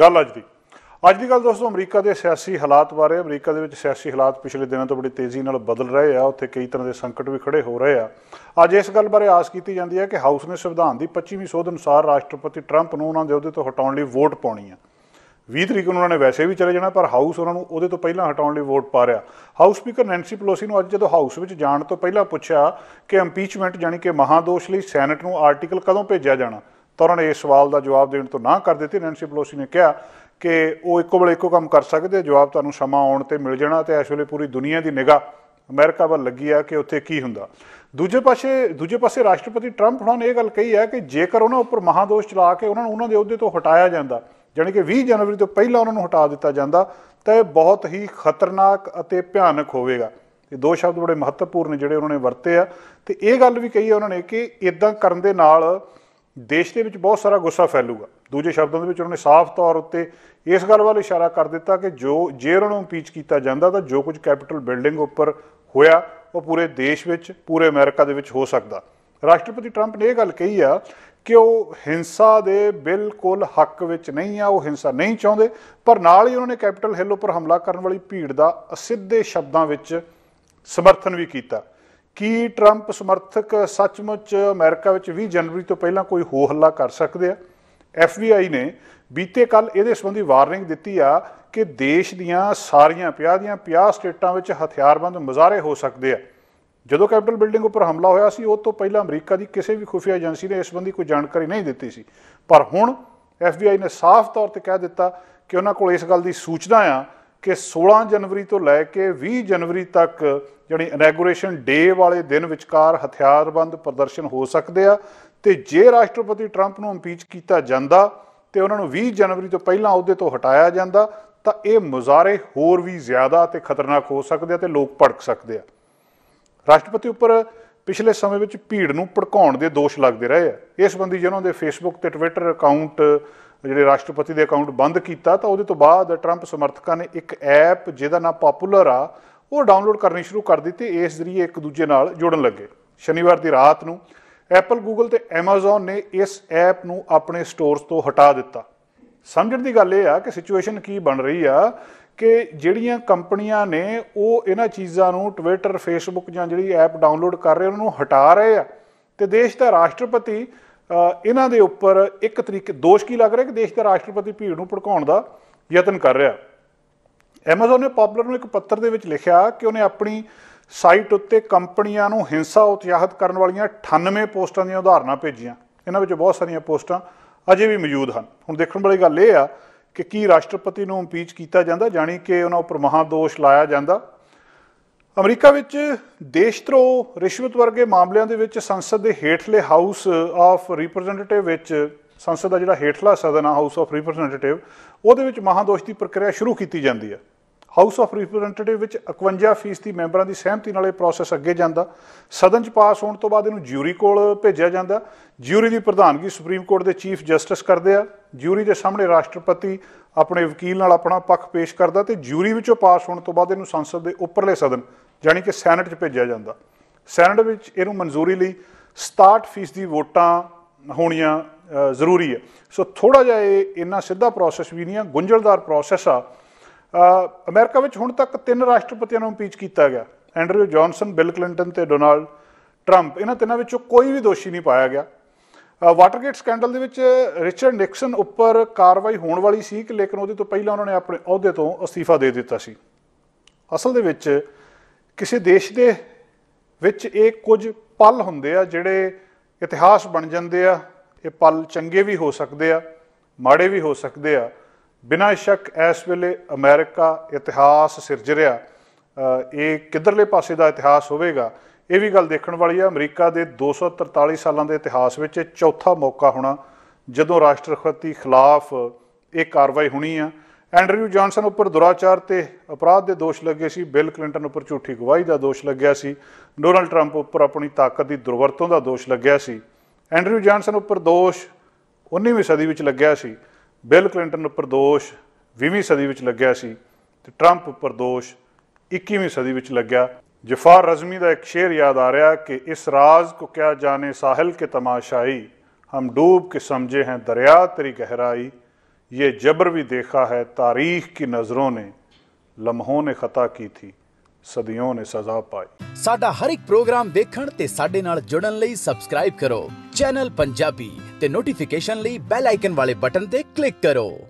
ਗੱਲ ਅੱਜ ਦੀ ਅੱਜ ਦੀ ਗੱਲ ਦੋਸਤੋ ਅਮਰੀਕਾ ਦੇ ਸਿਆਸੀ ਹਾਲਾਤ ਬਾਰੇ ਅਮਰੀਕਾ ਦੇ ਵਿੱਚ ਸਿਆਸੀ ਹਾਲਾਤ ਪਿਛਲੇ ਦਿਨਾਂ ਤੋਂ ਬੜੀ ਤੇਜ਼ੀ ਨਾਲ ਬਦਲ ਰਹੇ ਆ ਉੱਥੇ ਕਈ ਤਰ੍ਹਾਂ ਦੇ ਸੰਕਟ ਵੀ ਖੜੇ ਹੋ ਰਹੇ ਆ ਅੱਜ ਇਸ ਗੱਲ ਬਾਰੇ ਆਸ ਕੀਤੀ ਜਾਂਦੀ ਹੈ ਕਿ ਹਾਊਸ ਨੇ ਸੰਵਿਧਾਨ ਦੀ 25ਵੀਂ ਸੋਧ ਅਨੁਸਾਰ ਰਾਸ਼ਟਰਪਤੀ ਟਰੰਪ ਨੂੰ ਉਹਨਾਂ ਦੇ ਅਹੁਦੇ ਤੋਂ ਹਟਾਉਣ ਲਈ ਵੋਟ ਪਾਉਣੀ ਆ 20 ਤਰੀਕ ਨੂੰ ਉਹਨਾਂ ਨੇ ਵੈਸੇ ਵੀ ਚਲੇ ਜਾਣਾ ਪਰ ਹਾਊਸ ਉਹਨਾਂ ਨੂੰ ਉਹਦੇ ਤੋਂ ਪਹਿਲਾਂ ਹਟਾਉਣ ਲਈ ਵੋਟ ਪਾ ਰਿਹਾ ਹਾਊਸ ਸਪੀਕਰ ਨੈਂਸੀ ਪਲੋਸੀ ਨੂੰ ਅੱਜ ਜਦੋਂ ਹਾਊਸ ਵਿੱਚ ਜਾਣ ਤੋਂ ਪਹਿਲਾਂ ਪੁੱਛਿਆ ਕਿ ਇੰਪੀਚਮੈਂਟ ਯਾਨੀ ਕਿ ਮਹਾਦੋਸ਼ ਲਈ ਸੈਨੇਟ ਨੂੰ ਆਰਟੀਕਲ ਕਦੋਂ ਭੇਜਿਆ ਜਾਣਾ ਤਾਂ ਉਹਨਾਂ ਨੇ ਇਸ ਸਵਾਲ ਦਾ ਜਵਾਬ ਦੇਣ ਤੋਂ ਨਾ ਕਰ ਦਿੱਤੀ ਨੈਂਸੀ ਪਲੋਸੀ ਨੇ ਕਿਹਾ ਕਿ ਉਹ ਇੱਕੋ ਵੇਲੇ ਇੱਕੋ ਕੰਮ ਕਰ ਸਕਦੇ ਜਵਾਬ ਤੁਹਾਨੂੰ ਸਮਾਂ ਆਉਣ ਤੇ ਮਿਲ ਜਾਣਾ ਤੇ ਇਸ ਵੇਲੇ ਪੂਰੀ ਦੁਨੀਆ ਦੀ ਨਿਗਾਹ ਅਮਰੀਕਾ ਵੱਲ ਲੱਗੀ ਆ ਕਿ ਉੱਥੇ ਕੀ ਹੁੰਦਾ ਦੂਜੇ ਪਾਸੇ ਦੂਜੇ ਪਾਸੇ ਰਾਸ਼ਟਰਪਤੀ ਟਰੰਪ ਉਹਨਾਂ ਨੇ ਇਹ ਗੱਲ ਕਹੀ ਹੈ ਕਿ ਜੇਕਰ ਉਹਨਾਂ ਉੱਪਰ ਮਹਾਦੋਸ਼ ਚਲਾ ਕੇ ਉਹਨਾਂ ਨੂੰ ਉਹਨਾਂ ਦੇ ਅਹੁਦੇ ਤੋਂ ਹਟਾਇਆ ਜਾਂਦਾ ਜਾਨੀ ਕਿ 20 ਜਨਵਰੀ ਤੋਂ ਪਹਿਲਾਂ ਉਹਨਾਂ ਨੂੰ ਹਟਾ ਦਿੱਤਾ ਜਾਂਦਾ ਤਾਂ ਇਹ ਬਹੁਤ ਹੀ ਖਤਰਨਾਕ ਅਤੇ ਭਿਆਨਕ ਹੋਵੇਗਾ ਇਹ ਦੋ ਸ਼ਬਦ ਬੜੇ ਮਹੱਤਵਪੂਰਨ ਜਿਹੜੇ ਉਹਨਾਂ ਨੇ ਵਰਤੇ ਆ ਤੇ ਇਹ ਗੱਲ ਵੀ ਕਹੀ ਹੈ ਉਹਨਾਂ ਨੇ ਕਿ ਇਦਾਂ ਕਰਨ ਦੇ ਨਾਲ ਦੇਸ਼ ਦੇ ਵਿੱਚ ਬਹੁਤ ਸਾਰਾ ਗੁੱਸਾ ਫੈਲੂਗਾ ਦੂਜੇ ਸ਼ਬਦਾਂ ਦੇ ਵਿੱਚ ਉਹਨਾਂ ਨੇ ਸਾਫ਼ ਤੌਰ ਉੱਤੇ ਇਸ ਗੱਲ ਵੱਲ ਇਸ਼ਾਰਾ ਕਰ ਦਿੱਤਾ ਕਿ ਜੋ ਜੇ ਉਹਨਾਂ ਨੂੰ ਪੀਚ ਕੀਤਾ ਜਾਂਦਾ ਤਾਂ ਜੋ ਕੁਝ ਕੈਪੀਟਲ ਬਿਲਡਿੰਗ ਉੱਪਰ ਹੋਇਆ ਉਹ ਪੂਰੇ ਦੇਸ਼ ਵਿੱਚ ਪੂਰੇ ਅਮਰੀਕਾ ਦੇ ਵਿੱਚ ਹੋ ਸਕਦਾ ਰਾਸ਼ਟਰਪਤੀ ਟਰੰਪ ਨੇ ਇਹ ਗੱਲ ਕਹੀ ਆ ਕਿ ਉਹ ਹਿੰਸਾ ਦੇ ਬਿਲਕੁਲ ਹੱਕ ਵਿੱਚ ਨਹੀਂ ਆ ਉਹ ਹਿੰਸਾ ਨਹੀਂ ਚਾਹੁੰਦੇ ਪਰ ਨਾਲ ਹੀ ਉਹਨਾਂ ਨੇ ਕੈਪੀਟਲ ਹਿੱਲ ਉੱਪਰ ਹਮਲਾ ਕਰਨ ਵਾਲੀ ਭੀੜ ਦਾ ਅਸਿੱਧੇ ਸ਼ਬਦਾਂ ਵਿੱਚ ਸਮਰਥਨ ਵੀ ਕੀਤਾ ਕੀ 트럼ਪ ਸਮਰਥਕ ਸੱਚਮੁੱਚ ਅਮਰੀਕਾ ਵਿੱਚ 20 ਜਨਵਰੀ ਤੋਂ ਪਹਿਲਾਂ ਕੋਈ ਹੋ ਹੱਲਾ ਕਰ ਸਕਦੇ ਆ ਐਫਬੀਆਈ ਨੇ ਬੀਤੇ ਕੱਲ ਇਹਦੇ ਸੰਬੰਧੀ ਵਾਰਨਿੰਗ ਦਿੱਤੀ ਆ ਕਿ ਦੇਸ਼ ਦੀਆਂ ਸਾਰੀਆਂ 50 ਦੀਆਂ 50 ਸਟੇਟਾਂ ਵਿੱਚ ਹਥਿਆਰਬੰਦ ਮਜ਼ਾਰੇ ਹੋ ਸਕਦੇ ਆ ਜਦੋਂ ਕੈਪੀਟਲ ਬਿਲਡਿੰਗ ਉੱਪਰ ਹਮਲਾ ਹੋਇਆ ਸੀ ਉਸ ਤੋਂ ਪਹਿਲਾਂ ਅਮਰੀਕਾ ਦੀ ਕਿਸੇ ਵੀ ਖੁਫੀਆ ਏਜੰਸੀ ਨੇ ਇਸ ਸੰਬੰਧੀ ਕੋਈ ਜਾਣਕਾਰੀ ਨਹੀਂ ਦਿੱਤੀ ਸੀ ਪਰ ਹੁਣ ਐਫਬੀਆਈ ਨੇ ਸਾਫ਼ ਤੌਰ ਤੇ ਕਹਿ ਦਿੱਤਾ ਕਿ ਉਹਨਾਂ ਕੋਲ ਇਸ ਗੱਲ ਦੀ ਸੂਚਨਾ ਆ ਕਿ 16 ਜਨਵਰੀ ਤੋਂ ਲੈ ਕੇ 20 ਜਨਵਰੀ ਤੱਕ ਜਿਹੜੀ ਇਨੈਗੋਰੇਸ਼ਨ ਡੇ ਵਾਲੇ ਦਿਨ ਵਿਚਕਾਰ ਹਥਿਆਰਬੰਦ ਪ੍ਰਦਰਸ਼ਨ ਹੋ ਸਕਦੇ ਆ ਤੇ ਜੇ ਰਾਸ਼ਟਰਪਤੀ ਟਰੰਪ ਨੂੰ ਇੰਪੀਚ ਕੀਤਾ ਜਾਂਦਾ ਤੇ ਉਹਨਾਂ ਨੂੰ 20 ਜਨਵਰੀ ਤੋਂ ਪਹਿਲਾਂ ਅਹੁਦੇ ਤੋਂ ਹਟਾਇਆ ਜਾਂਦਾ ਤਾਂ ਇਹ ਮੁਜ਼ਾਰੇ ਹੋਰ ਵੀ ਜ਼ਿਆਦਾ ਤੇ ਖਤਰਨਾਕ ਹੋ ਸਕਦੇ ਆ ਤੇ ਲੋਕ ਭੜਕ ਸਕਦੇ ਆ ਰਾਸ਼ਟਰਪਤੀ ਉੱਪਰ ਪਿਛਲੇ ਸਮੇਂ ਵਿੱਚ ਭੀੜ ਨੂੰ ਭੜਕਾਉਣ ਦੇ ਦੋਸ਼ ਲੱਗਦੇ ਰਹੇ ਆ ਇਸ ਸੰਬੰਧੀ ਜਿਹਨਾਂ ਦੇ ਫੇਸਬੁੱਕ ਤੇ ਟਵਿੱਟਰ ਅਕਾਊਂਟ ਜਿਹੜੇ ਰਾਸ਼ਟਰਪਤੀ ਦੇ ਅਕਾਊਂਟ ਬੰਦ ਕੀਤਾ ਤਾਂ ਉਹਦੇ ਤੋਂ ਬਾਅਦ ਟਰੰਪ ਸਮਰਥਕਾਂ ਨੇ ਇੱਕ ਐਪ ਜਿਹਦਾ ਨਾਮ ਪਪੂਲਰ ਆ ਉਹ ਡਾਊਨਲੋਡ ਕਰਨੀ ਸ਼ੁਰੂ ਕਰ ਦਿੱਤੀ ਇਸ ਜ਼ਰੀਏ ਇੱਕ ਦੂਜੇ ਨਾਲ ਜੋੜਨ ਲੱਗੇ ਸ਼ਨੀਵਾਰ ਦੀ ਰਾਤ ਨੂੰ ਐਪਲ ਗੂਗਲ ਤੇ Amazon ਨੇ ਇਸ ਐਪ ਨੂੰ ਆਪਣੇ ਸਟੋਰਸ ਤੋਂ ਹਟਾ ਦਿੱਤਾ ਸਮਝਣ ਦੀ ਗੱਲ ਇਹ ਆ ਕਿ ਸਿਚੁਏਸ਼ਨ ਕੀ ਬਣ ਰਹੀ ਆ ਕਿ ਜਿਹੜੀਆਂ ਕੰਪਨੀਆਂ ਨੇ ਉਹ ਇਹਨਾਂ ਚੀਜ਼ਾਂ ਨੂੰ ਟਵਿੱਟਰ ਫੇਸਬੁੱਕ ਜਾਂ ਜਿਹੜੀ ਐਪ ਡਾਊਨਲੋਡ ਕਰ ਰਹੇ ਉਹਨਾਂ ਨੂੰ ਹਟਾ ਰਹੇ ਆ ਤੇ ਦੇਸ਼ ਦਾ ਰਾਸ਼ਟਰਪਤੀ ਇਹਨਾਂ ਦੇ ਉੱਪਰ ਇੱਕ ਤਰੀਕੇ ਦੋਸ਼ ਕੀ ਲੱਗ ਰਿਹਾ ਕਿ ਦੇਸ਼ ਦਾ ਰਾਸ਼ਟਰਪਤੀ ਭੀੜ ਨੂੰ ਭੜਕਾਉਣ ਦਾ ਯਤਨ ਕਰ ਰਿਹਾ ਐਮਾਜ਼ਨ ਨੇ ਪੌਪਲਰ ਨੂੰ ਇੱਕ ਪੱਤਰ ਦੇ ਵਿੱਚ ਲਿਖਿਆ ਕਿ ਉਹਨੇ ਆਪਣੀ ਸਾਈਟ ਉੱਤੇ ਕੰਪਨੀਆਂ ਨੂੰ ਹਿੰਸਾ ਉਤਸ਼ਾਹਿਤ ਕਰਨ ਵਾਲੀਆਂ 98 ਪੋਸਟਾਂ ਦੀਆਂ ਉਦਾਹਰਨਾਂ ਭੇਜੀਆਂ ਇਹਨਾਂ ਵਿੱਚ ਬਹੁਤ ਸਾਰੀਆਂ ਪੋਸਟਾਂ ਅਜੇ ਵੀ ਮੌਜੂਦ ਹਨ ਹੁਣ ਦੇਖਣ ਵਾਲੀ ਗੱਲ ਇਹ ਆ ਕਿ ਕੀ ਰਾਸ਼ਟਰਪਤੀ ਨੂੰ ਇੰਪੀਚ ਕੀਤਾ ਜਾਂਦਾ ਜਾਨੀ ਕਿ ਉਹਨਾਂ ਉੱਪਰ ਮਹਾਦੋਸ਼ ਲਾਇਆ ਜਾਂਦਾ ਅਮਰੀਕਾ ਵਿੱਚ ਦੇਸ਼ ਰਿਸ਼ਵਤ ਵਰਗੇ ਮਾਮਲਿਆਂ ਦੇ ਵਿੱਚ ਸੰਸਦ ਦੇ ਹੇਠਲੇ ਹਾਊਸ ਆਫ ਰਿਪਰੈਜ਼ੈਂਟੇਟਿਵ ਵਿੱਚ ਸੰਸਦ ਦਾ ਜਿਹੜਾ ਹੇਠਲਾ ਸਦਨ ਆ ਹਾਊਸ ਆਫ ਰਿਪਰੈਜ਼ੈਂਟੇਟਿਵ ਉਹਦੇ ਵਿੱਚ ਮਹਾਦੋਸ਼ ਦੀ ਪ੍ਰਕਿਰਿਆ ਸ਼ੁਰੂ ਕੀਤੀ ਜਾਂਦੀ ਹੈ ਹਾਊਸ ਆਫ ਰਿਪਰੈਜ਼ੈਂਟੇਟਿਵ ਵਿੱਚ 51% ਦੀ ਮੈਂਬਰਾਂ ਦੀ ਸਹਿਮਤੀ ਨਾਲ ਇਹ ਪ੍ਰੋਸੈਸ ਅੱਗੇ ਜਾਂਦਾ ਸਦਨ 'ਚ ਪਾਸ ਹੋਣ ਤੋਂ ਬਾਅਦ ਇਹਨੂੰ ਜਿਊਰੀ ਕੋਲ ਭੇਜਿਆ ਜਾਂਦਾ ਜਿਊਰੀ ਦੀ ਪ੍ਰਧਾਨਗੀ ਸੁਪਰੀਮ ਕੋਰਟ ਦੇ ਚੀਫ ਜਸਟਿਸ ਕਰਦੇ ਆ ਜਿਊਰੀ ਦੇ ਸਾਹਮਣੇ ਰਾਸ਼ਟਰਪਤੀ ਆਪਣੇ ਵਕੀਲ ਨਾਲ ਆਪਣਾ ਪੱਖ ਪੇਸ਼ ਕਰਦਾ ਤੇ ਜਿਊਰੀ ਵਿੱਚੋਂ ਪਾਸ ਹੋਣ ਤੋਂ ਬਾਅਦ ਇਹਨੂੰ ਸੰਸਦ ਦੇ ਉੱਪਰਲੇ ਸਦਨ ਜਾਨੀ ਕਿ ਸੈਨੇਟ 'ਚ ਭੇਜਿਆ ਜਾਂਦਾ ਸੈਨੇਟ ਵਿੱਚ ਇਹਨੂੰ ਮਨਜ਼ੂਰੀ ਲਈ 67% ਦੀ ਵੋਟਾਂ ਹੋਣੀਆਂ ਜ਼ਰੂਰੀ ਹੈ ਸੋ ਥੋੜਾ ਜਿਹਾ ਇਹ ਇੰਨਾ ਸਿੱਧਾ ਪ੍ਰੋਸੈਸ ਵੀ ਨਹੀਂ ਆ ਗੁੰਝਲਦਾਰ ਪ੍ਰੋਸੈਸ ਆ ਅਮਰੀਕਾ ਵਿੱਚ ਹੁਣ ਤੱਕ ਤਿੰਨ ਰਾਸ਼ਟਰਪਤੀਆਂ ਨੂੰ ਇੰਪੀਚ ਕੀਤਾ ਗਿਆ ਐਂਡਰਿਊ ਜੌਨਸਨ ਬਿਲ ਕਲਿੰਟਨ ਤੇ ਡੋਨਾਲਡ ਟਰੰਪ ਇਹਨਾਂ ਤਿੰਨਾਂ ਵਿੱਚੋਂ ਕੋਈ ਵੀ ਦੋਸ਼ੀ ਨਹੀਂ ਪਾਇਆ ਗਿਆ ਵਾਟਰਗੇਟ ਸਕੈਂਡਲ ਦੇ ਵਿੱਚ ਰਿਚਰਡ ਨਿਕਸਨ ਉੱਪਰ ਕਾਰਵਾਈ ਹੋਣ ਵਾਲੀ ਸੀ ਕਿ ਲੇਕਿਨ ਉਹਦੇ ਤੋਂ ਪਹਿਲਾਂ ਉਹਨਾਂ ਨੇ ਆਪਣੇ ਅਹੁਦੇ ਤੋਂ ਅਸਤੀਫਾ ਦੇ ਦਿੱਤਾ ਸੀ ਅਸਲ ਦੇ ਵਿੱਚ ਕਿਸੇ ਦੇਸ਼ ਦੇ ਵਿੱਚ ਇਹ ਕੁਝ ਪਲ ਹੁੰਦੇ ਆ ਜਿਹੜੇ ਇਤਿਹਾਸ ਬਣ ਜਾਂਦੇ ਆ ਇਹ ਪਲ ਚੰਗੇ ਵੀ ਹੋ ਸਕਦੇ ਆ ਮਾੜੇ ਵੀ ਹੋ ਸਕਦੇ ਆ ਬਿਨਾਂ ਸ਼ੱਕ ਇਸ ਵੇਲੇ ਅਮਰੀਕਾ ਇਤਿਹਾਸ ਸਿਰਜ ਰਿਹਾ ਇਹ ਕਿੱਧਰਲੇ ਪਾਸੇ ਦਾ ਇਤਿਹਾਸ ਹੋਵੇਗਾ ਇਹ ਵੀ ਗੱਲ ਦੇਖਣ ਵਾਲੀ ਆ ਅਮਰੀਕਾ ਦੇ 243 ਸਾਲਾਂ ਦੇ ਇਤਿਹਾਸ ਵਿੱਚ ਚੌਥਾ ਮੌਕਾ ਹੋਣਾ ਜਦੋਂ ਰਾਸ਼ਟਰਪਤੀ ਖਿਲਾਫ ਇਹ ਕਾਰਵਾਈ ਹੋਣੀ ਆ ਐਂਡਰਿਊ ਜੌਨਸਨ ਉੱਪਰ ਦੁਰਾਚਾਰ ਤੇ ਅਪਰਾਧ ਦੇ ਦੋਸ਼ ਲੱਗੇ ਸੀ ਬਿਲ ਕਲਿੰਟਨ ਉੱਪਰ ਝੂਠੀ ਗਵਾਹੀ ਦਾ ਦੋਸ਼ ਲੱਗਿਆ ਸੀ ਡੋਨਲਡ ਟਰੰਪ ਉੱਪਰ ਆਪਣੀ ਤਾਕਤ ਦੀ ਦੁਰਵਰਤੋਂ ਦਾ ਦੋਸ਼ ਲੱਗਿਆ ਸੀ ਐਂਡਰਿਊ ਜੌਨਸਨ ਉੱਪਰ ਦੋਸ਼ 19ਵੀਂ ਸਦੀ ਵਿੱਚ ਲੱਗਿਆ ਸੀ ਬਿਲ ਕਲਿੰਟਨ ਉੱਪਰ ਦੋਸ਼ 20ਵੀਂ ਸਦੀ ਵਿੱਚ ਲੱਗਿਆ ਸੀ ਤੇ ਟਰੰਪ ਉੱਪਰ ਦੋਸ਼ 21ਵੀਂ ਸਦੀ ਵਿੱਚ ਲੱਗਿਆ ਜਫਾਰ ਰਜ਼ਮੀ ਦਾ ਇੱਕ ਸ਼ੇਰ ਯਾਦ ਆ ਰਿਹਾ ਕਿ ਇਸ ਰਾਜ਼ ਕੋ ਕਿਆ ਜਾਣੇ ਸਾਹਿਲ ਕੇ ਤਮਾਸ਼ਾਈ ਹਮ ਡੂਬ ਕੇ ਸਮਝੇ ਹੈ ਦਰਿਆ ਤੇਰੀ ਗਹਿਰਾਈ ये जबर भी देखा है तारीख की नज़रों ने ਲਮਹੋਂ ਨੇ ਖਤਾ ਕੀਤੀ ਸਦੀਆਂ ਨੇ ਸਜ਼ਾ ਪਾਈ ਸਾਡਾ ਹਰ ਇੱਕ ਪ੍ਰੋਗਰਾਮ ਵੇਖਣ ਤੇ ਸਾਡੇ ਨਾਲ ਜੁੜਨ ਲਈ ਸਬਸਕ੍ਰਾਈਬ ਕਰੋ ਚੈਨਲ ਪੰਜਾਬੀ ਤੇ ਨੋਟੀਫਿਕੇਸ਼ਨ ਲਈ ਬੈਲ ਆਈਕਨ ਵਾਲੇ ਬਟਨ ਤੇ ਕਲਿੱਕ ਕਰੋ